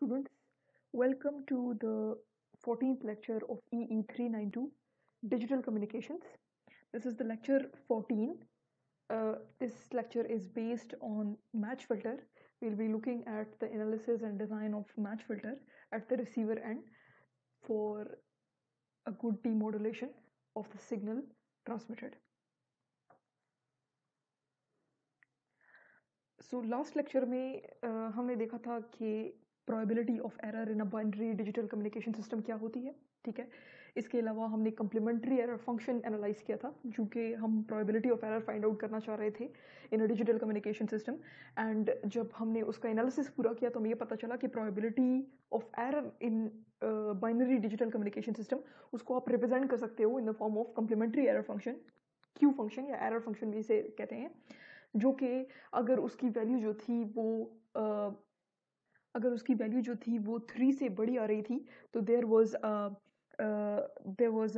students, welcome to the 14th lecture of EE392 Digital Communications. This is the lecture 14. Uh, this lecture is based on match filter. We'll be looking at the analysis and design of match filter at the receiver end for a good demodulation of the signal transmitted. So, last lecture में आ, uh, हमने देखा था कि probability of error in a binary digital communication system क्या होती है ठीक है इसके अलावा हमने कम्प्लीमेंट्री एरर फंक्शन एनालाइज किया था जो कि हम probability of error find out करना चाह रहे थे in a digital communication system and जब हमने उसका एनालिसिस पूरा किया तो हमें यह पता चला कि probability of error in binary digital communication system उसको आप रिप्रेजेंट कर सकते हो in the form of complementary error function Q function या एरर फंक्शन भी इसे कहते हैं जो कि अगर उसकी वैल्यू जो थी वो uh, अगर उसकी वैल्यू जो थी वो थ्री से बड़ी आ रही थी तो there was there was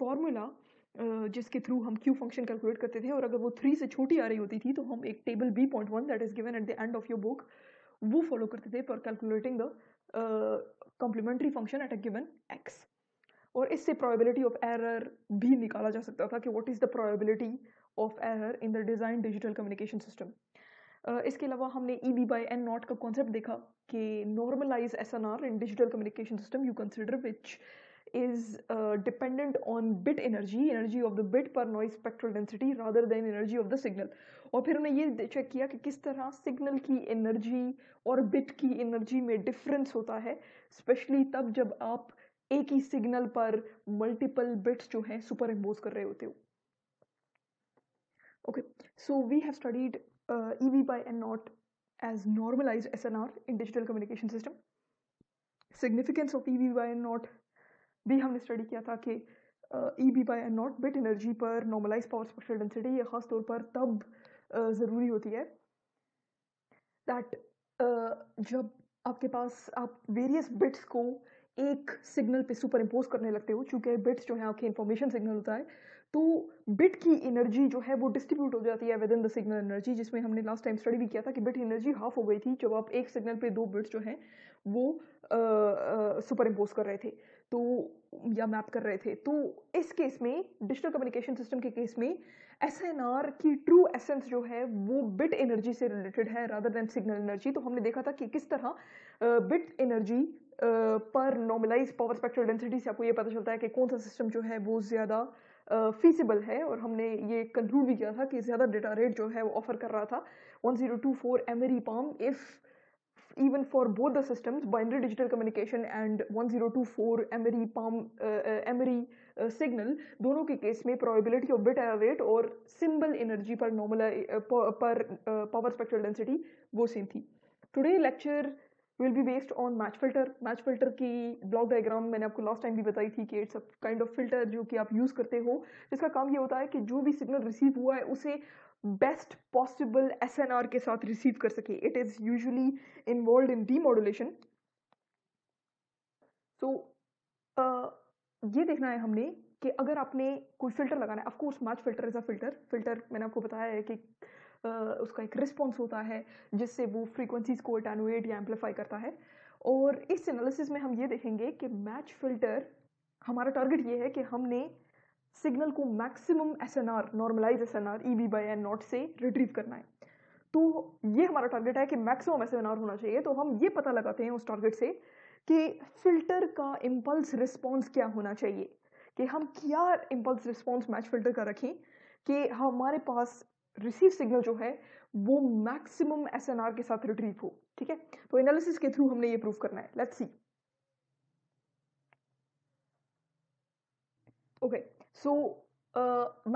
formula जिसके थ्रू हम क्यू फंक्शन कैलकुलेट करते थे और अगर वो थ्री से छोटी आ रही होती थी तो हम एक table B point one that is given at the end of your book वो फॉलो करते थे for calculating the complementary function at a given X और इससे प्रोबेबिलिटी ऑफ एरर भी निकाला जा सकता था कि what is the probability of error in the design digital communication system इसके अलावा हमने E B by N naught का कॉन्सेप्ट देखा कि normalize S N R in digital communication system you consider which is dependent on bit energy energy of the bit per noise spectral density rather than energy of the signal और फिर उन्हें ये check किया कि किस तरह signal की energy और बिट की एनर्जी में डिफरेंस होता है स्पेशली तब जब आप एक ही सिग्नल पर मल्टीपल बिट्स जो हैं सुपर इम्पोज कर रहे होते हो okay so we have studied uh, EV by N0 as normalized SNR in digital communication system. Significance of E V by N naught भी हमने स्टडी किया था कि E B by N naught bit energy per normalize power spectral density ये खास तौर पर तब uh, ज़रूरी होती है दैट uh, जब आपके पास आप वेरियस बिट्स को एक सिग्नल पे सुपर इम्पोज करने लगते हो चूंकि बिट्स जो है आपके इंफॉर्मेशन सिग्नल होता है तो बिट की एनर्जी जो है वो डिस्ट्रीब्यूट हो जाती है within the signal energy जिसमें हमने लास्ट टाइम स्टडी भी किया था कि बिट एनर्जी हाफ हो गई थी जब आप एक सिग्नल पे दो बिट्स जो हैं वो सुपर इम्पोज कर रहे थे तो या मैप कर रहे थे तो इस केस में डिजिटल कम्युनिकेशन सिस्टम के केस में एस की ट्रू एसेंस जो है वो बिट एनर्जी से रिलेटेड है रादर देन सिग्नल एनर्जी तो हमने देखा था कि किस तरह bit energy per normalize power spectral density से आपको ये पता चलता है कि कौन सा सिस्टम जो है वो ज़्यादा फीसिबल है और हमने ये कंक्लूड भी किया था कि ज़्यादा डेटा रेट जो है वो ऑफर कर रहा था 1024 zero two four M ary PAM if even for both the systems binary digital communication and 1024 zero two four M ary PAM M ary signal दोनों के केस में प्रोबेबिलिटी ऑफ बिट रेट और symbol energy per normal per power spectral density वो same थी today lecture will be based on match filter match filter की block diagram मैंने आपको last time भी बताई थी कि it's a kind of filter जो कि आप यूज़ करते हो जिसका काम ये होता है कि जो भी सिग्नल रिसीव हुआ है उसे best possible S N R के साथ रिसीव कर सके it is usually involve in demodulation so ये देखना है हमने कि अगर आपने कोई फिल्टर लगाना है of course match filter is a filter filter मैंने आपको बताया है कि उसका एक रिस्पॉन्स होता है जिससे वो फ्रीक्वेंसीज को अटैनुएट या एम्पलीफाई करता है और इस एनालिसिस में हम ये देखेंगे कि मैच फिल्टर हमारा टारगेट ये है कि हमने सिग्नल को maximum S N R normalize S N R E B by N naught से रिट्रीव करना है तो ये हमारा टारगेट है कि मैक्सिमम एस एन आर होना चाहिए तो हम ये पता लगाते हैं उस टारगेट से कि फिल्टर का इम्पल्स रिस्पॉन्स क्या होना चाहिए कि हम क्या इम्पल्स रिस्पॉन्स मैच फिल्टर का रखें कि हमारे पास रिसीव सिग्नल जो है वो मैक्सिमम एस के साथ रिट्रीव हो ठीक है तो एनालिसिस के थ्रू हमने ये प्रूव करना है let's see okay so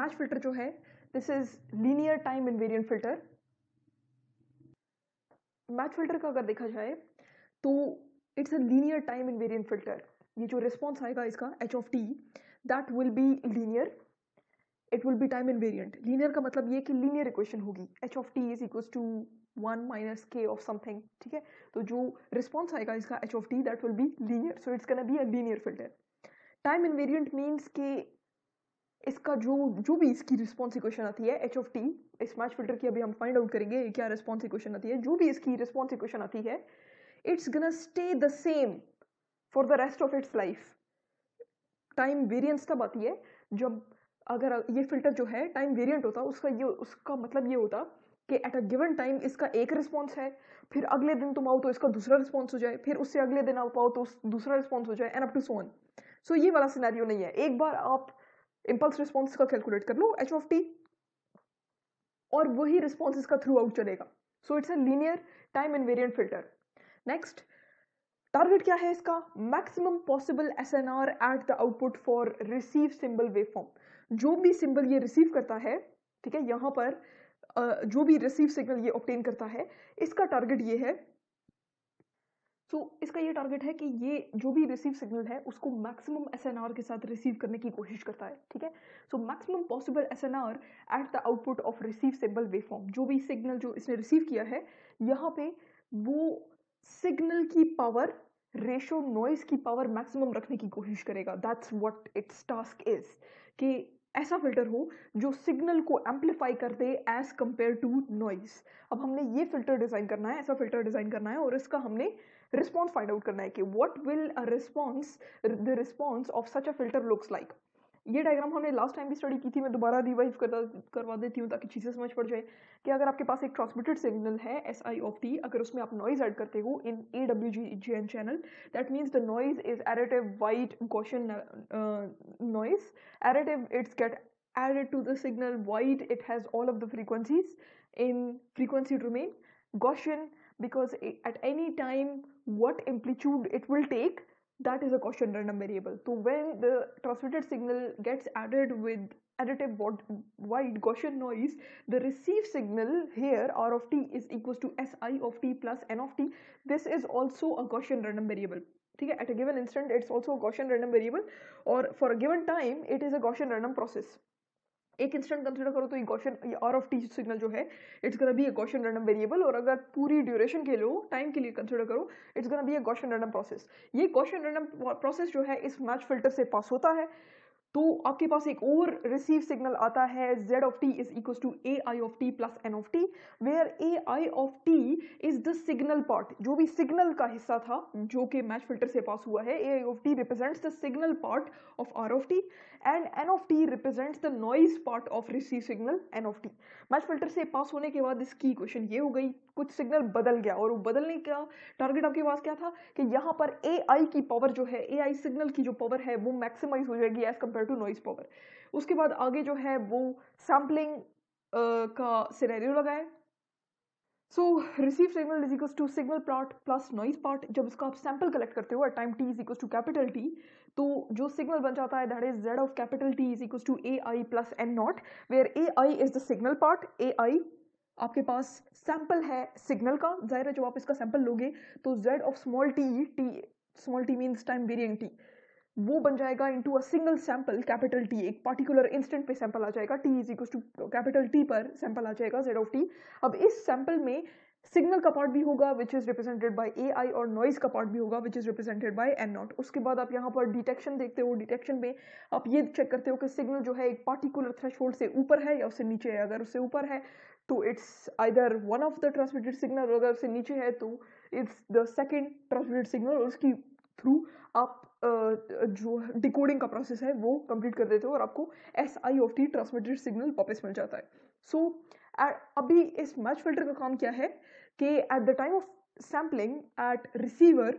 match filter जो है this is linear time variant filter match filter का अगर देखा जाए तो it's a linear time variant filter ये जो रिस्पॉन्स आएगा इसका H of T that will be linear it will be time invariant linear का मतलब ये कि लीनियर इक्वेशन होगी H of T is equal to one minus K of something ठीक है तो जो रिस्पॉन्स आएगा इसका H of T that will be linear so it's can be a linear filter time invariant means के इसका जो जो भी इसकी रिस्पॉन्स इक्वेशन आती है एच ऑफ टी इस मैच फिल्टर की अभी हम फाइंड आउट करेंगे क्या रिस्पॉन्स इक्वेशन आती है जो भी इसकी रिस्पॉन्स इक्वेशन आती है it's gonna stay the same for the rest of its life time variance तब आती है जब अगर ये फिल्टर जो है टाइम वेरिएंट होता उसका ये उसका मतलब ये होता कि एट अ गिवन टाइम इसका एक रिस्पॉन्स है फिर अगले दिन तुम आओ तो इसका दूसरा रिस्पॉन्स हो जाए फिर उससे अगले दिन आओ पाओ तो दूसरा रिस्पॉन्स हो जाए end up to soon so ये वाला सिनेरियो नहीं है एक बार आप इम्पल्स रिस्पॉन्स का कैलकुलेट कर लो एच ऑफ टी और वही रिस्पॉन्स इसका थ्रू आउट चलेगा so it's a linear time variant filter next target क्या है इसका maximum possible S N R at the output for receive symbol wave form जो भी सिंबल ये रिसीव करता है ठीक है यहाँ पर जो भी रिसीव सिग्नल ये ऑप्टेन करता है इसका टारगेट ये है सो so, इसका ये टारगेट है कि ये जो भी रिसीव सिग्नल है उसको मैक्सिमम एसएनआर के साथ रिसीव करने की कोशिश करता है ठीक है so maximum possible SNR at the output of receive symbol waveform जो भी सिग्नल जो इसने रिसीव किया है यहाँ पे वो सिग्नल की पावर रेशो नॉइज की पावर मैक्सिमम रखने की कोशिश करेगा that's what its task is कि ऐसा फिल्टर हो जो सिग्नल को एम्पलीफाई कर दे एज कम्पेयर टू नॉइस अब हमने ये फिल्टर डिज़ाइन करना है ऐसा फिल्टर डिज़ाइन करना है और इसका हमने रिस्पॉन्स फाइंड आउट करना है कि what will response the response of such a filter looks like ये डायग्राम हमने लास्ट टाइम भी स्टडी की थी मैं दोबारा रिवाइव करवा करवा देती हूँ ताकि चीज़ें समझ पड़ जाए कि अगर आपके पास एक ट्रांसमिटेड सिग्नल है एस आई ऑफ टी अगर उसमें आप नॉइज ऐड करते हो in A W G G N channel that means the noise is additive white Gaussian noise additive it's get added to the signal white it has all of the frequencies in frequency domain Gaussian because at any time what amplitude it will take that is a Gaussian random variable. So when the transmitted signal gets added with additive white Gaussian noise, the received signal here R of t is equals to Si of t plus N of t. This is also a Gaussian random variable. Okay, at a given instant, it's also a Gaussian random variable or for a given time, it is a Gaussian random process. एक instant consider करो तो ये Gaussian R of T signal जो है it's gonna be a Gaussian random variable और अगर पूरी duration के लो टाइम के लिए कंसिडर करो it's gonna be a Gaussian random process ये क्वेश्चन रैंडम प्रोसेस जो है इस मैच फिल्टर से पास होता है तो आपके पास एक और रिसीव सिग्नल आता है z of t is equals to a i of t plus n of t where a i of t is the signal part जो भी सिग्नल का हिस्सा था जो कि मैच फिल्टर से पास हुआ है a i of t represents the signal part of r of t and n of t represents the noise part of receive signal n of t match filter से pass होने के बाद इसकी question ये हो गई कुछ सिग्नल बदल गया और वो बदलने का टारगेट आपके पास क्या था कि यहाँ पर ए की पावर जो है ए सिग्नल की जो पावर है वो मैक्सिमाइज हो जाएगी as compare to noise power उसके बाद आगे जो है वो सैम्पलिंग uh, का सिनेरियो लगाए so receive signal is equals to signal part plus noise part जब इसका आप सैम्पल कलेक्ट करते हो at time T is equals to capital T तो जो सिग्नल बन जाता है that is Z of capital T is equals to A I plus N naught where A I is the signal part A I आपके पास sample है signal का जाहिर है जब आप इसका सैंपल लोगे तो z of small t t small t means time variant t वो बन जाएगा to a single sample capital T एक पार्टिकुलर इंस्टेंट पे सैंपल आ जाएगा t is equal to capital T पर सैंपल आ जाएगा जेड ऑफ टी अब इस सैंपल में सिग्नल का पार्ट भी होगा which is represented by a i और नॉइज का पार्ट भी होगा which is represented by n naught उसके बाद आप यहाँ पर डिटेक्शन देखते हो डिटेक्शन में आप ये चेक करते हो कि सिग्नल जो है एक पार्टिकुलर थ्रेशोल्ड से ऊपर है या उससे नीचे है अगर उससे ऊपर है तो it's either one of the transmitted signal अगर उससे नीचे है तो it's the second transmitted signal और उसकी थ्रू आप जो डिकोडिंग का प्रोसेस है वो कंप्लीट कर देते हो और आपको s I of t transmitted signal वापस मिल जाता है सो so, अभी इस मैच फिल्टर का काम क्या है कि at the time of sampling at receiver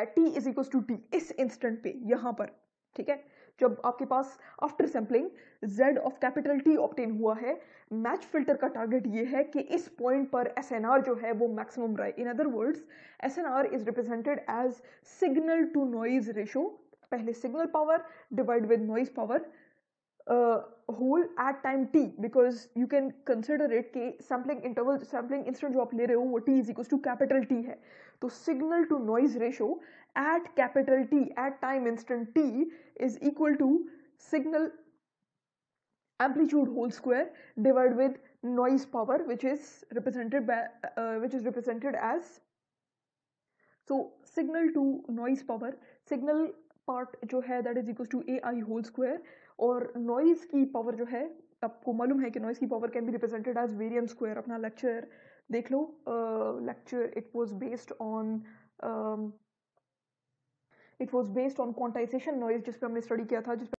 at t is equal to t इस इंस्टेंट पे यहाँ पर ठीक है जब आपके पास after sampling z of capital T obtain हुआ है मैच फिल्टर का टारगेट ये है कि इस पॉइंट पर एस जो है वो मैक्सिमम रहे in other words S is represented as signal to noise ratio पहले signal power divide with noise power uh, whole at time t because you can consider it कि sampling interval sampling instant जो आप ले t is equals to capital T. So signal to noise ratio at capital T at time instant t is equal to signal amplitude whole square divided with noise power which is represented by uh, which is represented as so signal to noise power signal part जो है that is equal to A i whole square और noise की power जो है आपको मालूम है कि नॉइज़ की power can be represented as variance square अपना लेक्चर देख लो lecture it was based on it was based on quantization noise जिस पर हमने स्टडी किया था जिस